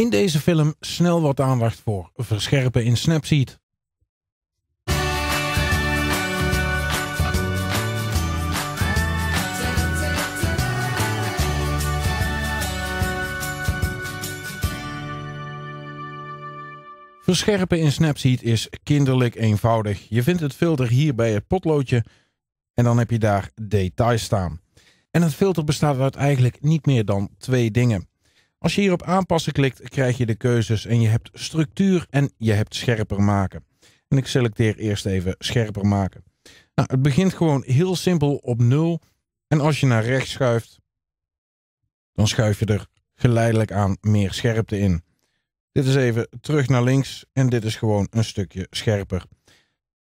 In deze film snel wat aandacht voor verscherpen in Snapseed. Verscherpen in Snapseed is kinderlijk eenvoudig. Je vindt het filter hier bij het potloodje en dan heb je daar details staan. En het filter bestaat uit eigenlijk niet meer dan twee dingen. Als je hier op aanpassen klikt, krijg je de keuzes en je hebt structuur en je hebt scherper maken. En ik selecteer eerst even scherper maken. Nou, het begint gewoon heel simpel op 0. En als je naar rechts schuift, dan schuif je er geleidelijk aan meer scherpte in. Dit is even terug naar links en dit is gewoon een stukje scherper.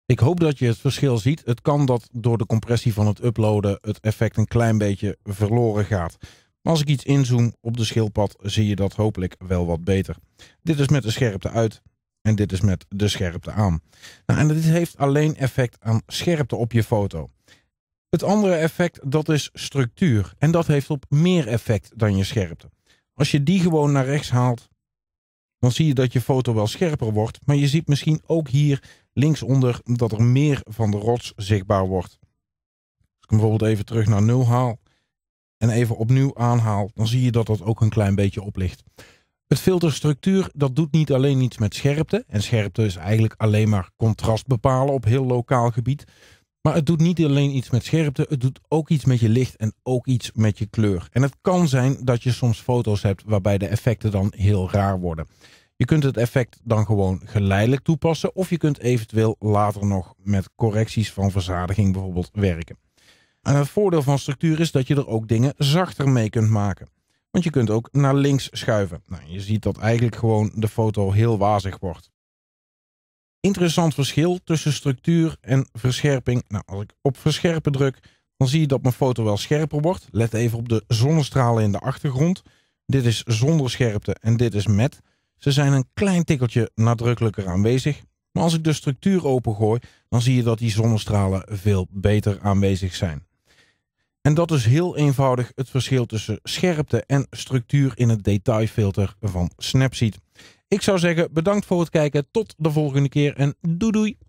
Ik hoop dat je het verschil ziet. Het kan dat door de compressie van het uploaden het effect een klein beetje verloren gaat. Maar als ik iets inzoom op de schildpad, zie je dat hopelijk wel wat beter. Dit is met de scherpte uit en dit is met de scherpte aan. Nou, en dit heeft alleen effect aan scherpte op je foto. Het andere effect, dat is structuur. En dat heeft op meer effect dan je scherpte. Als je die gewoon naar rechts haalt, dan zie je dat je foto wel scherper wordt. Maar je ziet misschien ook hier linksonder dat er meer van de rots zichtbaar wordt. Als ik hem bijvoorbeeld even terug naar 0 haal, en even opnieuw aanhaal, dan zie je dat dat ook een klein beetje oplicht. Het filterstructuur, dat doet niet alleen iets met scherpte. En scherpte is eigenlijk alleen maar contrast bepalen op heel lokaal gebied. Maar het doet niet alleen iets met scherpte, het doet ook iets met je licht en ook iets met je kleur. En het kan zijn dat je soms foto's hebt waarbij de effecten dan heel raar worden. Je kunt het effect dan gewoon geleidelijk toepassen of je kunt eventueel later nog met correcties van verzadiging bijvoorbeeld werken het eh, voordeel van structuur is dat je er ook dingen zachter mee kunt maken. Want je kunt ook naar links schuiven. Nou, je ziet dat eigenlijk gewoon de foto heel wazig wordt. Interessant verschil tussen structuur en verscherping. Nou, als ik op verscherpen druk, dan zie je dat mijn foto wel scherper wordt. Let even op de zonnestralen in de achtergrond. Dit is zonder scherpte en dit is met. Ze zijn een klein tikkeltje nadrukkelijker aanwezig. Maar als ik de structuur opengooi, dan zie je dat die zonnestralen veel beter aanwezig zijn. En dat is heel eenvoudig het verschil tussen scherpte en structuur in het detailfilter van Snapseed. Ik zou zeggen bedankt voor het kijken, tot de volgende keer en doei doei!